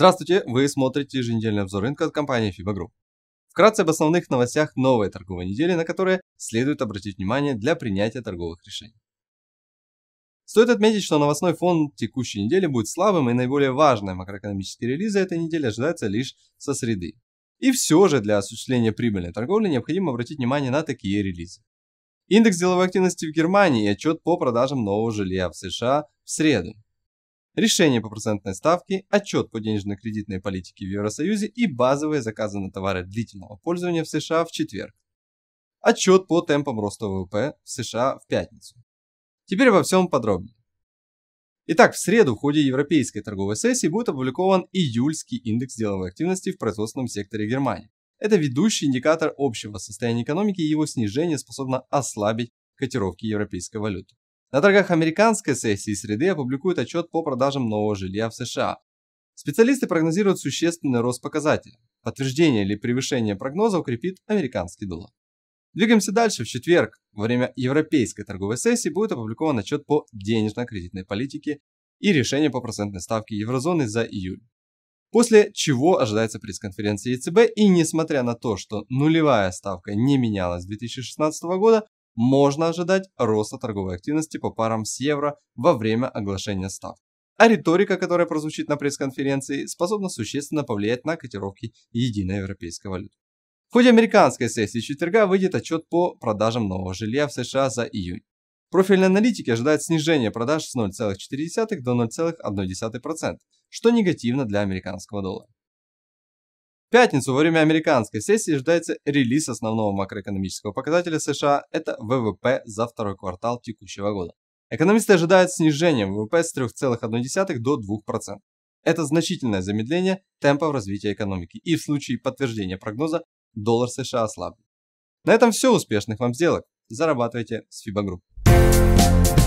Здравствуйте, вы смотрите еженедельный обзор рынка от компании FIBA Group. Вкратце об основных новостях новой торговой недели, на которые следует обратить внимание для принятия торговых решений. Стоит отметить, что новостной фон текущей недели будет слабым, и наиболее важные макроэкономические релизы этой недели ожидаются лишь со среды. И все же для осуществления прибыльной торговли необходимо обратить внимание на такие релизы. Индекс деловой активности в Германии и отчет по продажам нового жилья в США в среду решение по процентной ставке, отчет по денежно-кредитной политике в Евросоюзе и базовые заказы на товары длительного пользования в США в четверг. Отчет по темпам роста ВВП в США в пятницу. Теперь обо всем подробнее. Итак, в среду в ходе Европейской торговой сессии будет опубликован июльский индекс деловой активности в производственном секторе Германии. Это ведущий индикатор общего состояния экономики и его снижение способно ослабить котировки европейской валюты. На торгах американской сессии среды опубликуют отчет по продажам нового жилья в США. Специалисты прогнозируют существенный рост показателя. Подтверждение или превышение прогноза укрепит американский доллар. Двигаемся дальше. В четверг во время европейской торговой сессии будет опубликован отчет по денежно-кредитной политике и решение по процентной ставке еврозоны за июль. После чего ожидается пресс-конференция ЕЦБ, и несмотря на то, что нулевая ставка не менялась с 2016 года, можно ожидать роста торговой активности по парам с евро во время оглашения ставки. А риторика, которая прозвучит на пресс-конференции, способна существенно повлиять на котировки единой европейской валюты. В ходе американской сессии четверга выйдет отчет по продажам нового жилья в США за июнь. Профильные аналитики ожидают снижения продаж с 0,4 до 0,1%, что негативно для американского доллара. В пятницу во время американской сессии ожидается релиз основного макроэкономического показателя США – это ВВП за второй квартал текущего года. Экономисты ожидают снижения ВВП с 3,1 до 2%. Это значительное замедление темпов развития экономики и в случае подтверждения прогноза доллар США ослабнет. На этом все. Успешных вам сделок. Зарабатывайте с FIBA Group.